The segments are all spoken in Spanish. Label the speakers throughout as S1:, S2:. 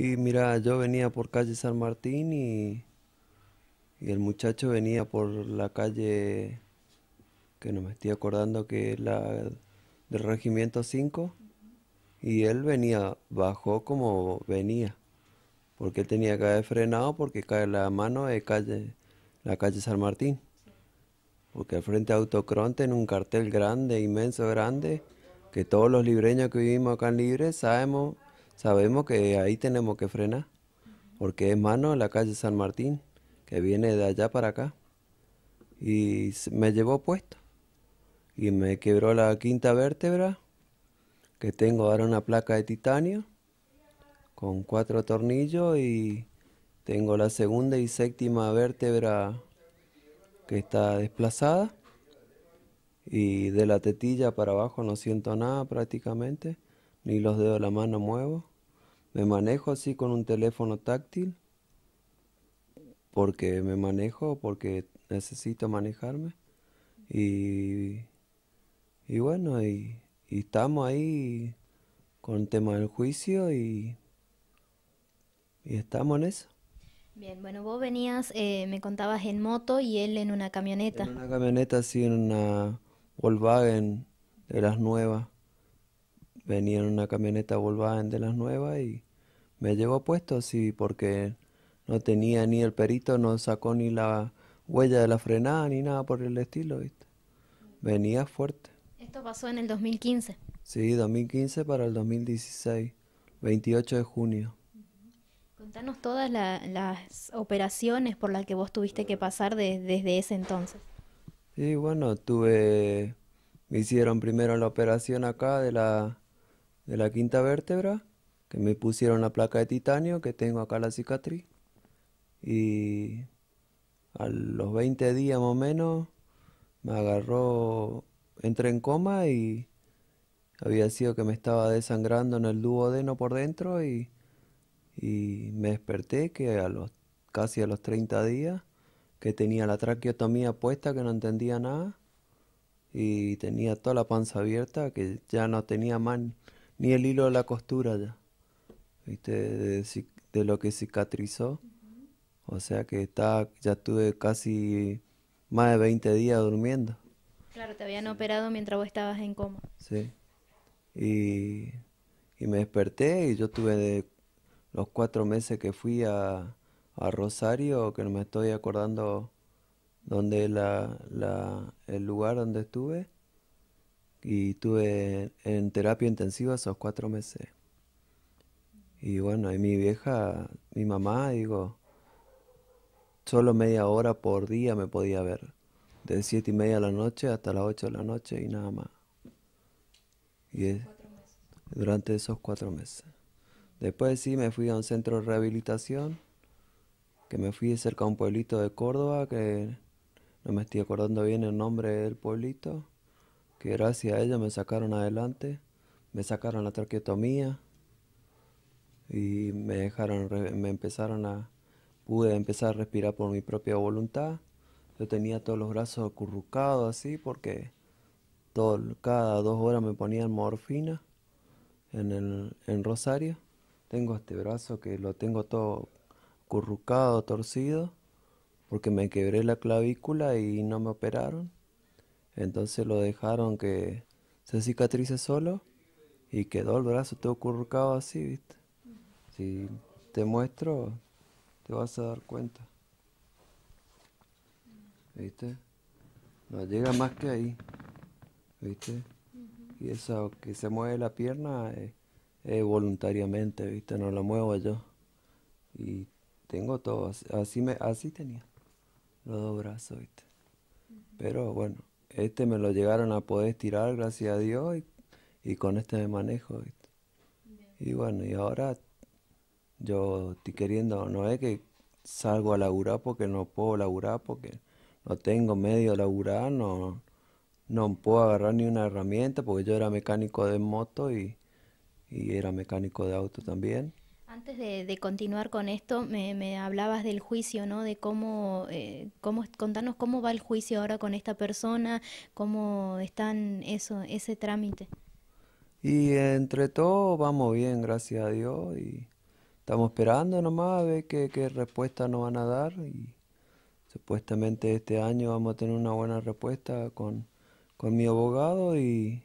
S1: Y mira, yo venía por calle San Martín y, el muchacho venía por la calle, que no me estoy acordando, que es la del Regimiento 5. Y él venía, bajó como venía, porque él tenía que haber frenado porque cae la mano de calle, la calle San Martín. Porque al frente de Autocron tiene un cartel grande, inmenso, grande, que todos los libreños que vivimos acá en Libre sabemos Sabemos que ahí tenemos que frenar, porque es mano en la calle San Martín, que viene de allá para acá. Y me llevó puesto. Y me quebró la quinta vértebra, que tengo ahora una placa de titanio, con cuatro tornillos y tengo la segunda y séptima vértebra que está desplazada y de la tetilla para abajo no siento nada prácticamente, ni los dedos de la mano muevo me manejo así con un teléfono táctil porque me manejo, porque necesito manejarme. Y, bueno, y, estamos ahí con el tema del juicio y, y estamos en eso.
S2: Bien, bueno, vos venías, eh, me contabas en moto y él en una camioneta. En una
S1: camioneta, así en una Volkswagen de las nuevas. Venía en una camioneta Volkswagen de las nuevas y, me llevó puesto, sí, porque no tenía ni el perito, no sacó ni la huella de la frenada, ni nada por el estilo, ¿viste? Venía fuerte.
S2: Esto pasó en el 2015.
S1: Sí, 2015 para el 2016, 28 de junio.
S2: Contanos todas las operaciones por las que vos tuviste que pasar desde ese entonces.
S1: Sí, bueno, tuve, me hicieron primero la operación acá de la, de la quinta vértebra que me pusieron la placa de titanio, que tengo acá la cicatriz. Y a los 20 días más o menos me agarró, entré en coma y había sido que me estaba desangrando en el duodeno por dentro y, me desperté que a los casi a los 30 días que tenía la traqueotomía puesta que no entendía nada y tenía toda la panza abierta que ya no tenía más ni el hilo de la costura ya. ¿viste? De, lo que cicatrizó. O sea que está, ya estuve casi más de 20 días durmiendo.
S2: Claro, te habían operado mientras vos estabas en coma.
S1: Sí. Y, me desperté y yo tuve los cuatro meses que fui a, Rosario, que no me estoy acordando donde la, la, el lugar donde estuve y estuve en terapia intensiva esos cuatro meses. Y bueno, y mi vieja, mi mamá, digo, solo media hora por día me podía ver. De siete y media de la noche hasta las 8 de la noche y nada más. Y durante esos cuatro meses. Después sí me fui a un centro de rehabilitación, que me fui cerca a un pueblito de Córdoba, que no me estoy acordando bien el nombre del pueblito, que gracias a ella me sacaron adelante, me sacaron la traqueotomía y me dejaron, me empezaron a, pude empezar a respirar por mi propia voluntad. Yo tenía todos los brazos acurrucados así porque todo, cada dos horas me ponían morfina en, el, en Rosario. Tengo este brazo que lo tengo todo acurrucado, torcido, porque me quebré la clavícula y no me operaron. Entonces lo dejaron que se cicatrice solo y quedó el brazo todo acurrucado así, ¿viste? Si te muestro, te vas a dar cuenta. ¿Viste? No llega más que ahí. ¿Viste? Y eso que se mueve la pierna eh, es, voluntariamente, ¿viste? No la muevo yo. Y tengo todo, así, me, así tenía los dos brazos, ¿viste? Pero bueno, este me lo llegaron a poder tirar gracias a Dios, y, con este me manejo, ¿viste? Y bueno, y ahora yo estoy queriendo, no es que salgo a laburar porque no puedo laburar, porque no tengo medio de laburar, no, no puedo agarrar ni una herramienta, porque yo era mecánico de moto y, era mecánico de auto también.
S2: Antes de, continuar con esto, me, me, hablabas del juicio, ¿no? De cómo, eh, cómo, contanos cómo va el juicio ahora con esta persona, cómo están eso, ese trámite.
S1: Y entre todo vamos bien, gracias a Dios, y estamos esperando nomás a ver qué, respuesta nos van a dar y supuestamente este año vamos a tener una buena respuesta con, con mi abogado y,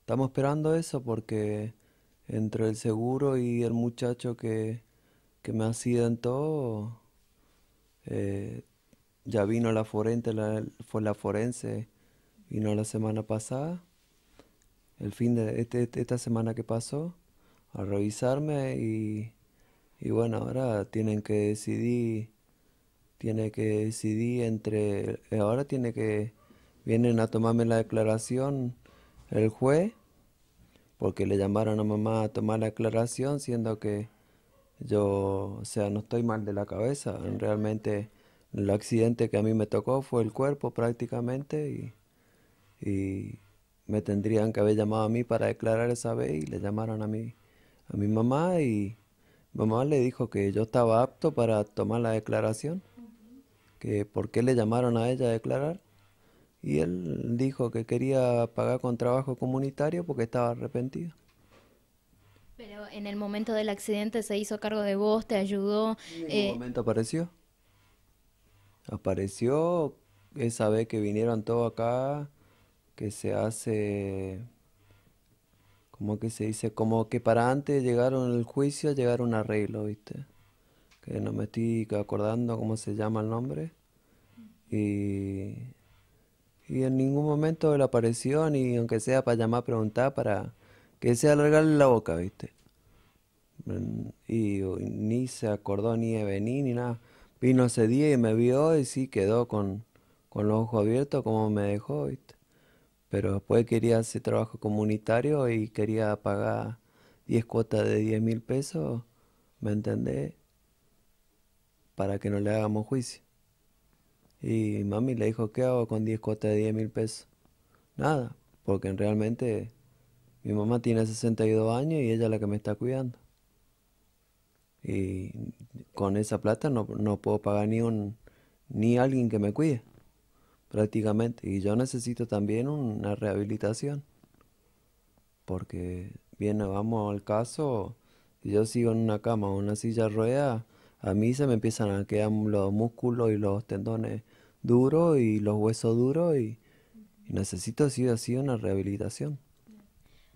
S1: estamos esperando eso porque entre el seguro y el muchacho que, que me en todo, eh, ya vino la forense, la, fue la forense, vino la semana pasada, el fin de este, este, esta semana que pasó a revisarme y, bueno, ahora tienen que decidir, tiene que decidir entre, ahora tiene que, vienen a tomarme la declaración el juez, porque le llamaron a mamá a tomar la declaración, siendo que yo, o sea, no estoy mal de la cabeza, realmente el accidente que a mí me tocó fue el cuerpo prácticamente y, y me tendrían que haber llamado a mí para declarar esa vez y le llamaron a mí a mi mamá y mamá le dijo que yo estaba apto para tomar la declaración, que por qué le llamaron a ella a declarar. Y él dijo que quería pagar con trabajo comunitario porque estaba arrepentido.
S2: Pero en el momento del accidente se hizo cargo de vos, te ayudó. ¿En el eh,
S1: momento apareció? Apareció esa vez que vinieron todos acá, que se hace como que se dice, como que para antes de llegar al juicio, llegar un arreglo, ¿viste? Que no me estoy acordando cómo se llama el nombre. Y, en ningún momento él apareció, ni aunque sea para llamar preguntar, para que se alargarle la boca, ¿viste? Mm, y, ni se acordó ni de venir ni nada. Vino ese día y me vio y sí quedó con, con los ojos abiertos como me dejó, ¿viste? Pero después quería hacer trabajo comunitario y quería pagar 10 cuotas de 10 mil pesos, ¿me entendés? Para que no le hagamos juicio. Y mami le dijo, ¿qué hago con 10 cuotas de 10 mil pesos? Nada, porque realmente mi mamá tiene 62 años y ella es la que me está cuidando. Y con esa plata no, no puedo pagar ni un ni alguien que me cuide prácticamente. Y yo necesito también una rehabilitación. Porque, bien, vamos al caso, si yo sigo en una cama o una silla rueda, a mí se me empiezan a quedar los músculos y los tendones duros y los huesos duros y, necesito así o una rehabilitación.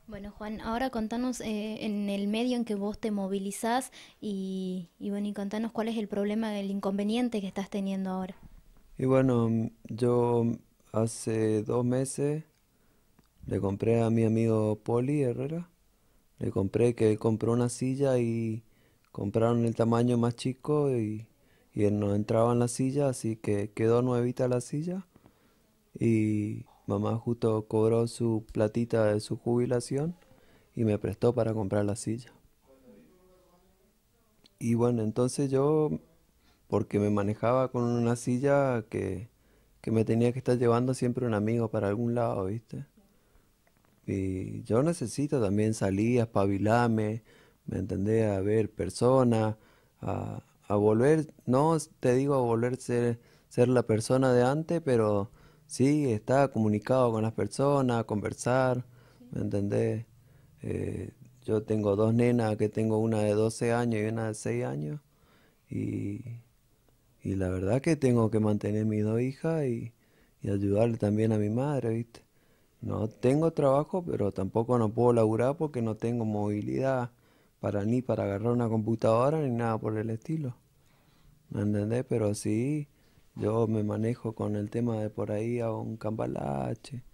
S2: Bueno, Juan, ahora contanos eh, en el medio en que vos te movilizás y, y bueno, y contanos cuál es el problema, el inconveniente que estás teniendo ahora.
S1: Y bueno, yo hace dos meses le compré a mi amigo Poli Herrera, le compré que compró una silla y compraron el tamaño más chico y, y él no entraba en la silla, así que quedó nuevita la silla y mamá justo cobró su platita de su jubilación y me prestó para comprar la silla. Y bueno, entonces yo porque me manejaba con una silla que, me tenía que estar llevando siempre un amigo para algún lado, ¿viste? Y yo necesito también salir, a espabilarme, ¿me entendés? A ver personas, a, volver, no te digo a volver a ser, ser la persona de antes, pero sí, estar comunicado con las personas, conversar, ¿me entendés? Eh, yo tengo dos nenas, que tengo una de 12 años y una de 6 años, y y la verdad que tengo que mantener mis dos hijas y, ayudarle también a mi madre, ¿viste? No tengo trabajo, pero tampoco no puedo laburar porque no tengo movilidad para ni para agarrar una computadora ni nada por el estilo. ¿Me entendés? Pero sí, yo me manejo con el tema de por ahí a un cambalache,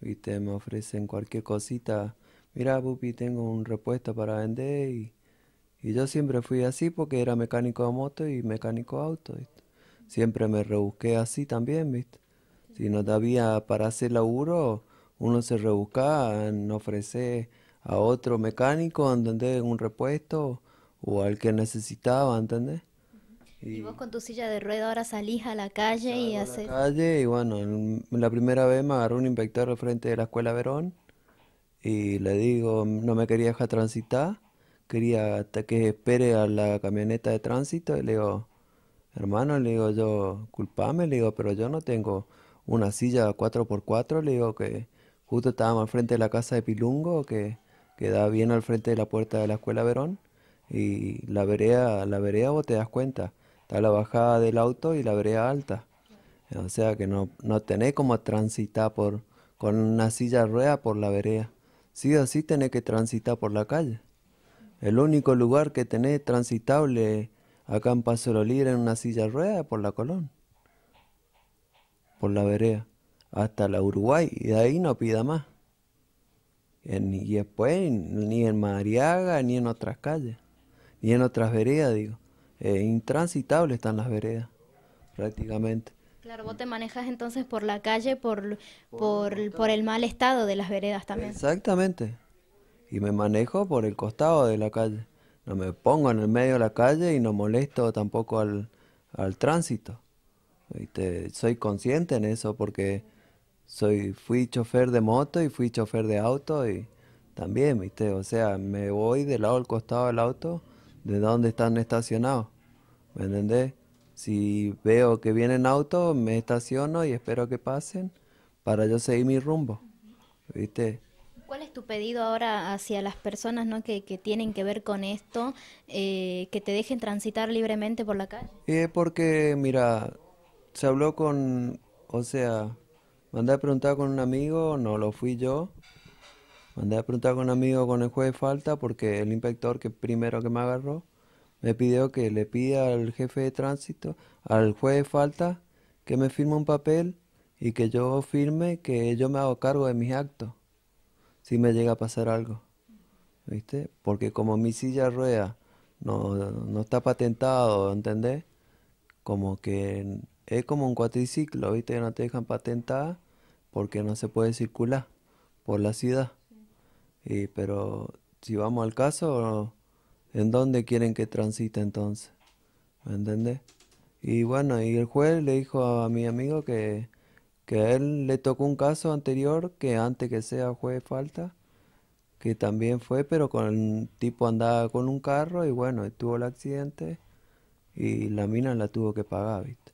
S1: ¿viste? Me ofrecen cualquier cosita. Mira, pupi, tengo un repuesto para vender y, y yo siempre fui así porque era mecánico de moto y mecánico de auto, ¿viste? siempre me rebusqué así también, ¿viste? Si no había para hacer laburo, uno se rebuscaba en ofrecer a otro mecánico, ¿entendés? Un repuesto o al que necesitaba, ¿entendés? Y,
S2: vos con tu silla de ruedas ahora salís a la calle y haces... A la
S1: calle y bueno, la primera vez me agarró un inspector al frente de la escuela Verón y le digo, no me quería dejar transitar, quería hasta que espere a la camioneta de tránsito y le digo, hermano, le digo yo, culpame, le digo, pero yo no tengo una silla 4x4, le digo que justo estábamos al frente de la casa de Pilungo, que, queda bien al frente de la puerta de la escuela Verón, y la vereda, la vereda vos te das cuenta, está la bajada del auto y la vereda alta. O sea que no, no tenés como transitar por, con una silla rueda por la vereda. Sí o sí tenés que transitar por la calle. El único lugar que tenés transitable acá en Paso de Libre en una silla rueda por la Colón, por la vereda, hasta la Uruguay, y de ahí no pida más. Eh, y después ni en Mariaga, ni en otras calles, ni en otras veredas, digo. Eh, intransitables están las veredas, prácticamente.
S2: Claro, vos te manejas entonces por la calle, por, por el mal estado de las veredas también.
S1: Exactamente. Y me manejo por el costado de la calle no me pongo en el medio de la calle y no molesto tampoco al, tránsito. ¿Viste? Soy consciente en eso porque soy, fui chofer de moto y fui chofer de auto y también, ¿viste? O sea, me voy del lado al costado del auto de donde están estacionados. ¿Me entendés? Si veo que vienen autos, me estaciono y espero que pasen para yo seguir mi rumbo. ¿Viste?
S2: ¿Cuál es tu pedido ahora hacia las personas ¿no? que, tienen que ver con esto, eh, que te dejen transitar libremente por la calle?
S1: Eh, porque, mira, se habló con, o sea, mandé a preguntar con un amigo, no lo fui yo. Mandé a preguntar con un amigo con el juez de falta porque el inspector que primero que me agarró me pidió que le pida al jefe de tránsito, al juez de falta, que me firme un papel y que yo firme que yo me hago cargo de mis actos si me llega a pasar algo. ¿Viste? Porque como mi silla rueda no, no está patentado, ¿entendés? Como que es como un cuatriciclo, ¿viste? No te dejan patentada porque no se puede circular por la ciudad. pero si vamos al caso, ¿en dónde quieren que transite entonces? ¿Me entendés? Y bueno, y el juez le dijo a mi amigo que que a él le tocó un caso anterior que antes que sea juez falta, que también fue, pero con el tipo andaba con un carro y bueno, tuvo el accidente y la mina la tuvo que pagar, ¿viste?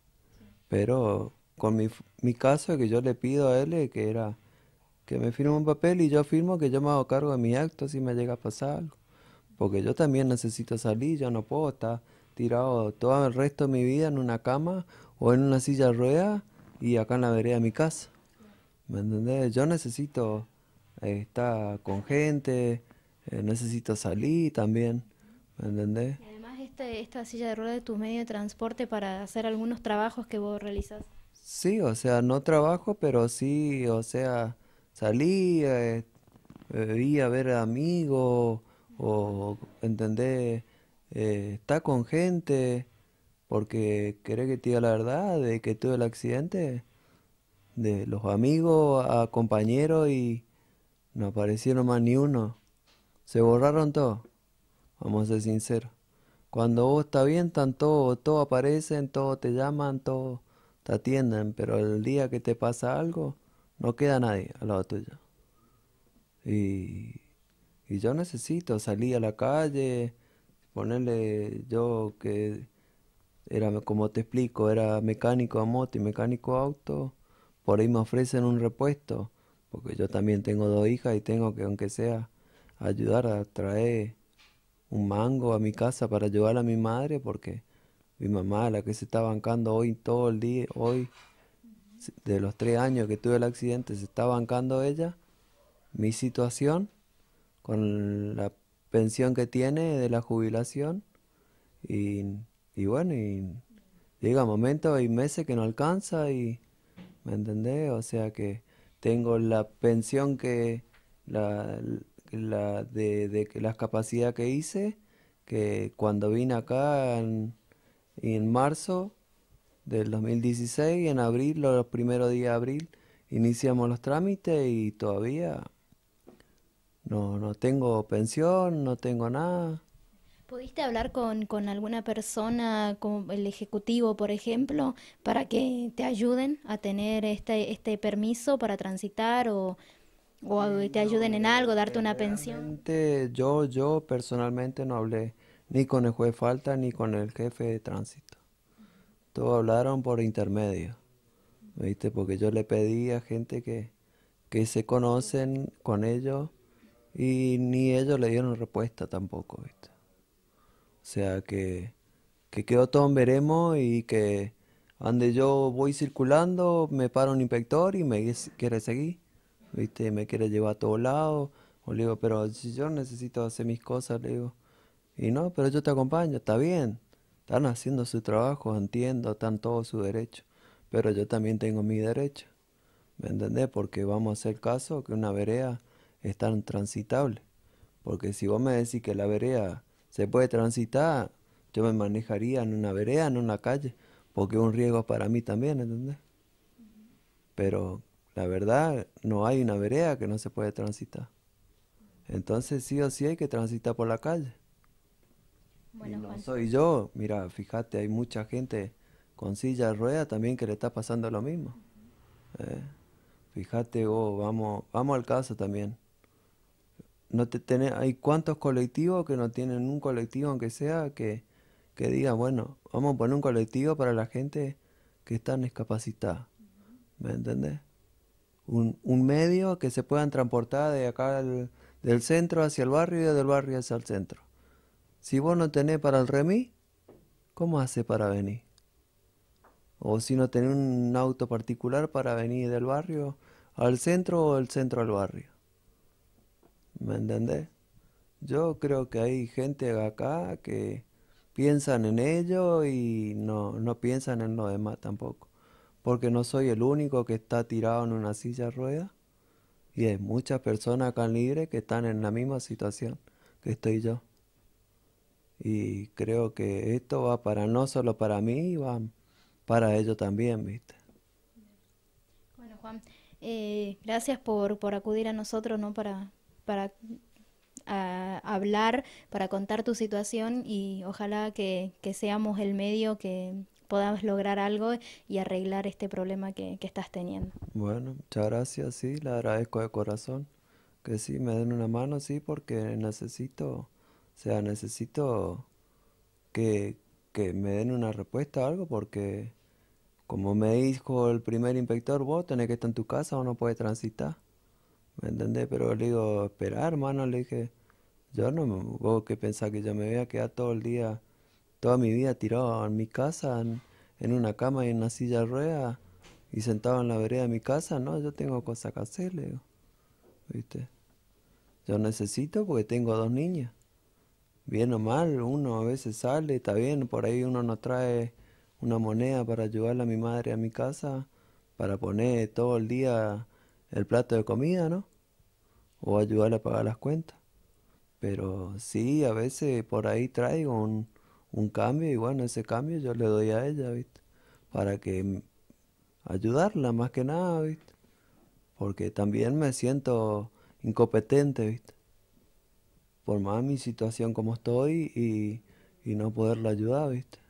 S1: Pero con mi, mi caso que yo le pido a él que era que me firme un papel y yo firmo que yo me hago cargo de mi acto si me llega a pasar algo. Porque yo también necesito salir, yo no puedo estar tirado todo el resto de mi vida en una cama o en una silla rueda y acá en la vereda de mi casa. ¿Me entendés? Yo necesito eh, estar con gente, eh, necesito salir también. ¿Me entendés?
S2: además este, esta silla de ruedas es tu medio de transporte para hacer algunos trabajos que vos realizas.
S1: Sí, o sea, no trabajo, pero sí, o sea, salí, eh, eh a ver amigos, o, ¿entendés? Eh, está con gente, porque, ¿querés que te diga la verdad de que tuve el accidente? De los amigos a compañeros y no aparecieron más ni uno. Se borraron todos. Vamos a ser sinceros. Cuando vos está bien, están todos, aparecen, todos te llaman, todos te atienden, pero el día que te pasa algo, no queda nadie al lado tuyo. Y, y yo necesito salir a la calle, ponerle yo que era como te explico, era mecánico a moto y mecánico a auto, por ahí me ofrecen un repuesto, porque yo también tengo dos hijas y tengo que, aunque sea, ayudar a traer un mango a mi casa para ayudar a mi madre, porque mi mamá, la que se está bancando hoy todo el día, hoy, de los tres años que tuve el accidente, se está bancando ella, mi situación, con la pensión que tiene de la jubilación, y y bueno, y llega momentos y meses que no alcanza y, ¿me entendés? O sea que tengo la pensión que, la, de, las capacidades que hice, que cuando vine acá en, marzo del 2016, en abril, los primeros días de abril, iniciamos los trámites y todavía no tengo pensión, no tengo nada.
S2: ¿Pudiste hablar con, alguna persona, con el ejecutivo, por ejemplo, para que te ayuden a tener este, este permiso para transitar o, te ayuden en algo, darte una pensión?
S1: Yo, yo personalmente no hablé ni con el juez falta ni con el jefe de tránsito. Todos hablaron por intermedio, ¿viste? Porque yo le pedí a gente que, que se conocen con ellos y ni ellos le dieron respuesta tampoco, ¿viste? O sea, que, que quedó todo en veremos y que ande yo voy circulando me para un inspector y me quiere seguir, ¿viste? Me quiere llevar a todos lados. O le digo, pero si yo necesito hacer mis cosas, le digo, y no, pero yo te acompaño, está bien. Están haciendo su trabajo, entiendo, están todos su derecho. Pero yo también tengo mi derecho. ¿Me entendés? Porque vamos a hacer caso que una vereda es tan transitable. Porque si vos me decís que la vereda se puede transitar, yo me manejaría en una vereda, en una calle, porque es un riesgo para mí también, ¿entendés? Pero la verdad, no hay una vereda que no se puede transitar. Entonces sí o sí hay que transitar por la calle. no soy yo, mira, fíjate, hay mucha gente con silla de rueda también que le está pasando lo mismo. Eh, fíjate oh, vamos, vamos al caso también no te hay cuantos colectivos que no tienen un colectivo, aunque sea que, que diga, bueno, vamos a poner un colectivo para la gente que está discapacitada. ¿Me entendés? Un, medio que se puedan transportar de acá del centro hacia el barrio y del barrio hacia el centro. Si vos no tenés para el remi, ¿cómo hace para venir? O si no tenés un auto particular para venir del barrio al centro o del centro al barrio. ¿Me entendés? Yo creo que hay gente acá que piensan en ellos y no, no piensan en los demás tampoco. Porque no soy el único que está tirado en una silla de ruedas. Y hay muchas personas acá libres que están en la misma situación que estoy yo. Y creo que esto va para no solo para mí, va para ellos también, ¿viste?
S2: Bueno, Juan, eh, gracias por, por acudir a nosotros, ¿no? Para, para ah, hablar, para contar tu situación y ojalá que, seamos el medio que podamos lograr algo y arreglar este problema que, estás teniendo.
S1: Bueno, muchas gracias, sí, le agradezco de corazón que sí me den una mano, sí, porque necesito, o sea, necesito que, que me den una respuesta algo porque como me dijo el primer inspector, vos tenés que estar en tu casa o no puedes transitar. ¿Me entendés? Pero le digo, esperar, hermano, le dije, yo no, vos que pensar que yo me voy a quedar todo el día, toda mi vida tirado en mi casa, en, una cama y en una silla rueda, y sentado en la vereda de mi casa, no, yo tengo cosas que hacer, le digo, ¿viste? Yo necesito porque tengo dos niñas. Bien o mal, uno a veces sale, está bien, por ahí uno no trae una moneda para ayudarle a mi madre a mi casa, para poner todo el día el plato de comida, ¿no? O ayudarle a pagar las cuentas. Pero sí, a veces por ahí traigo un, cambio y bueno, ese cambio yo le doy a ella, ¿viste? Para que ayudarla más que nada, ¿viste? Porque también me siento incompetente, ¿viste? Por más mi situación como estoy y, y no poderla ayudar, ¿viste?